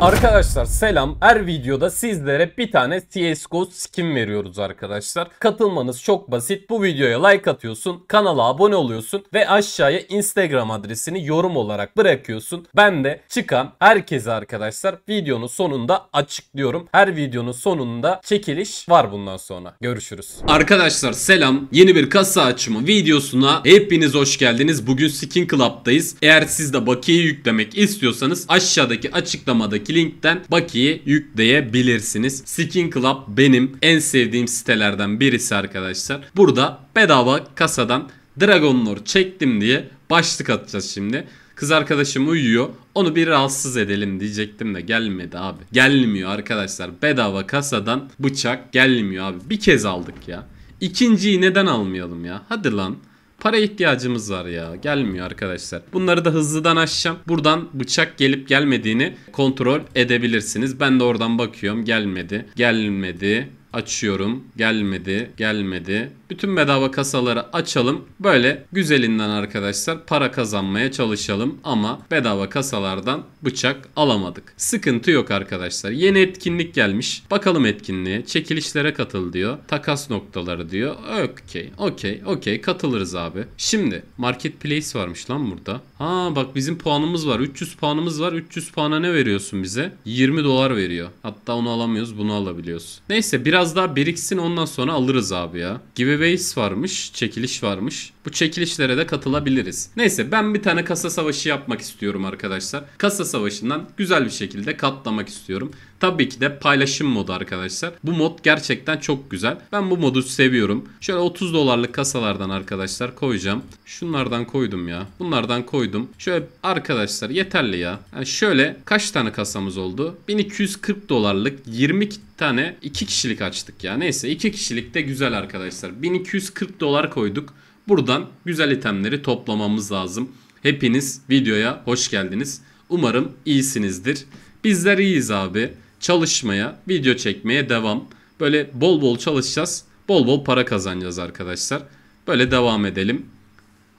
Arkadaşlar selam. Her videoda sizlere bir tane CSGO skin veriyoruz arkadaşlar. Katılmanız çok basit. Bu videoya like atıyorsun, kanala abone oluyorsun ve aşağıya Instagram adresini yorum olarak bırakıyorsun. Ben de çıkan herkese arkadaşlar videonun sonunda açıklıyorum. Her videonun sonunda çekiliş var bundan sonra. Görüşürüz. Arkadaşlar selam. Yeni bir kasa açımı videosuna hepiniz hoş geldiniz. Bugün Skin Club'dayız. Eğer siz de bakiye yüklemek istiyorsanız aşağıdaki açıklamadaki aşağıdaki linkten Baki'yi yükleyebilirsiniz. Skin Club benim en sevdiğim sitelerden birisi arkadaşlar. Burada bedava kasadan Dragon Lore çektim diye başlık atacağız şimdi. Kız arkadaşım uyuyor. Onu bir rahatsız edelim diyecektim de gelmedi abi. Gelmiyor arkadaşlar. Bedava kasadan bıçak gelmiyor abi. Bir kez aldık ya. İkinciyi neden almayalım ya? Hadi lan. Para ihtiyacımız var ya. Gelmiyor arkadaşlar. Bunları da hızlıdan aşacağım. Buradan bıçak gelip gelmediğini kontrol edebilirsiniz. Ben de oradan bakıyorum. Gelmedi. Gelmedi. Açıyorum. Gelmedi. Gelmedi. Bütün bedava kasaları açalım. Böyle güzelinden arkadaşlar para kazanmaya çalışalım. Ama bedava kasalardan bıçak alamadık. Sıkıntı yok arkadaşlar. Yeni etkinlik gelmiş. Bakalım etkinliğe. Çekilişlere katıl diyor. Takas noktaları diyor. Okey. Okey. Okey. Katılırız abi. Şimdi marketplace varmış lan burada. Ha bak bizim puanımız var. 300 puanımız var. 300 puana ne veriyorsun bize? 20 dolar veriyor. Hatta onu alamıyoruz. Bunu alabiliyoruz. Neyse biraz biraz daha biriksin ondan sonra alırız abi ya. Giveaways varmış, çekiliş varmış bu çekilişlere de katılabiliriz. Neyse ben bir tane kasa savaşı yapmak istiyorum arkadaşlar. Kasa savaşından güzel bir şekilde katlamak istiyorum. Tabii ki de paylaşım modu arkadaşlar. Bu mod gerçekten çok güzel. Ben bu modu seviyorum. Şöyle 30 dolarlık kasalardan arkadaşlar koyacağım. Şunlardan koydum ya. Bunlardan koydum. Şöyle arkadaşlar yeterli ya. Yani şöyle kaç tane kasamız oldu? 1240 dolarlık 20 tane 2 kişilik açtık ya. Neyse 2 kişilik de güzel arkadaşlar. 1240 dolar koyduk. Buradan güzel itemleri toplamamız lazım. Hepiniz videoya hoş geldiniz. Umarım iyisinizdir. Bizler iyiyiz abi. Çalışmaya, video çekmeye devam. Böyle bol bol çalışacağız. Bol bol para kazanacağız arkadaşlar. Böyle devam edelim.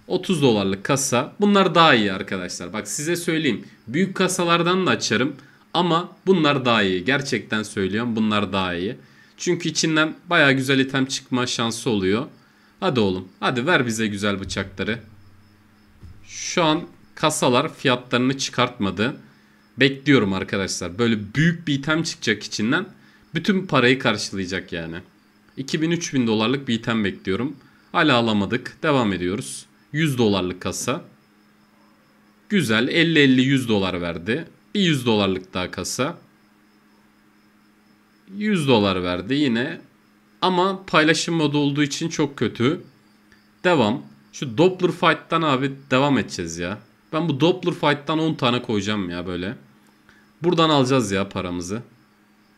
30 dolarlık kasa. Bunlar daha iyi arkadaşlar. Bak size söyleyeyim. Büyük kasalardan da açarım. Ama bunlar daha iyi. Gerçekten söylüyorum bunlar daha iyi. Çünkü içinden baya güzel item çıkma şansı oluyor. Hadi oğlum. Hadi ver bize güzel bıçakları. Şu an kasalar fiyatlarını çıkartmadı. Bekliyorum arkadaşlar. Böyle büyük bir item çıkacak içinden. Bütün parayı karşılayacak yani. 2000-3000 dolarlık bir item bekliyorum. Hala alamadık. Devam ediyoruz. 100 dolarlık kasa. Güzel. 50-50-100 dolar verdi. Bir 100 dolarlık daha kasa. 100 dolar verdi. Yine ama paylaşım modu olduğu için çok kötü. Devam. Şu Doppler Fight'tan abi devam edeceğiz ya. Ben bu Doppler Fight'tan 10 tane koyacağım ya böyle. Buradan alacağız ya paramızı.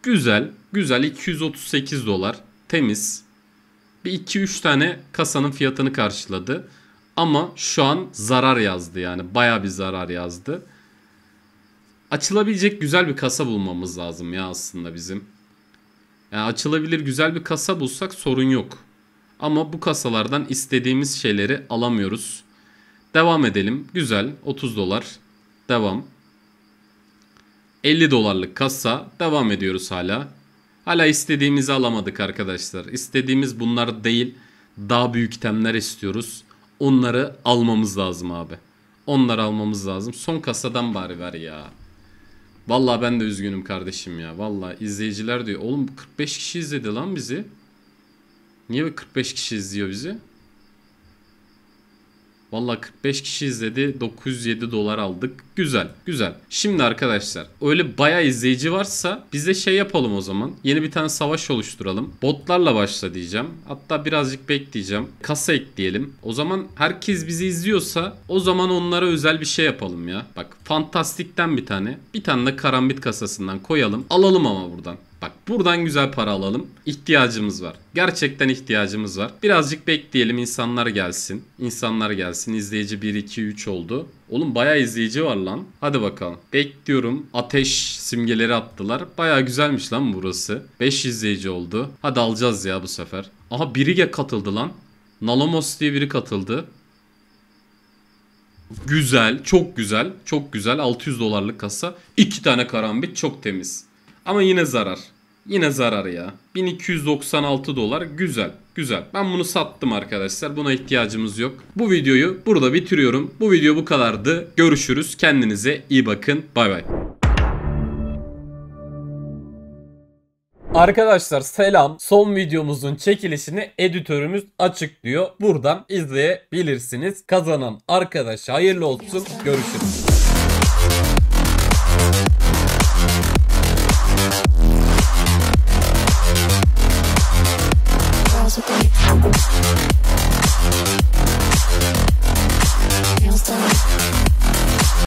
Güzel. Güzel. 238 dolar. Temiz. Bir 2-3 tane kasanın fiyatını karşıladı. Ama şu an zarar yazdı yani. Baya bir zarar yazdı. Açılabilecek güzel bir kasa bulmamız lazım ya aslında bizim. Yani açılabilir güzel bir kasa bulsak sorun yok. Ama bu kasalardan istediğimiz şeyleri alamıyoruz. Devam edelim. Güzel. 30 dolar. Devam. 50 dolarlık kasa. Devam ediyoruz hala. Hala istediğimizi alamadık arkadaşlar. İstediğimiz bunlar değil. Daha büyük temler istiyoruz. Onları almamız lazım abi. Onları almamız lazım. Son kasadan bari ver ya. Valla ben de üzgünüm kardeşim ya. Valla izleyiciler diyor. Oğlum 45 kişi izledi lan bizi. Niye 45 kişi izliyor bizi? Valla 45 kişi izledi. 907 dolar aldık. Güzel güzel. Şimdi arkadaşlar öyle baya izleyici varsa bize şey yapalım o zaman. Yeni bir tane savaş oluşturalım. Botlarla başla diyeceğim. Hatta birazcık bekleyeceğim. Kasa ekleyelim. O zaman herkes bizi izliyorsa o zaman onlara özel bir şey yapalım ya. Bak fantastikten bir tane. Bir tane de karambit kasasından koyalım. Alalım ama buradan. Bak buradan güzel para alalım. İhtiyacımız var. Gerçekten ihtiyacımız var. Birazcık bekleyelim insanlar gelsin. İnsanlar gelsin. İzleyici 1, 2, 3 oldu. Oğlum bayağı izleyici var lan. Hadi bakalım. Bekliyorum. Ateş simgeleri attılar. Bayağı güzelmiş lan burası. 5 izleyici oldu. Hadi alacağız ya bu sefer. Aha biri katıldı lan. Nalomos diye biri katıldı. Güzel. Çok güzel. Çok güzel. 600 dolarlık kasa. 2 tane karambit. Çok temiz. Ama yine zarar. Yine zarar ya. 1296 dolar güzel. Güzel. Ben bunu sattım arkadaşlar. Buna ihtiyacımız yok. Bu videoyu burada bitiriyorum. Bu video bu kadardı. Görüşürüz. Kendinize iyi bakın. Bay bay. Arkadaşlar selam. Son videomuzun çekilişini editörümüz açıklıyor. Buradan izleyebilirsiniz. Kazanan arkadaş hayırlı olsun. Görüşürüz.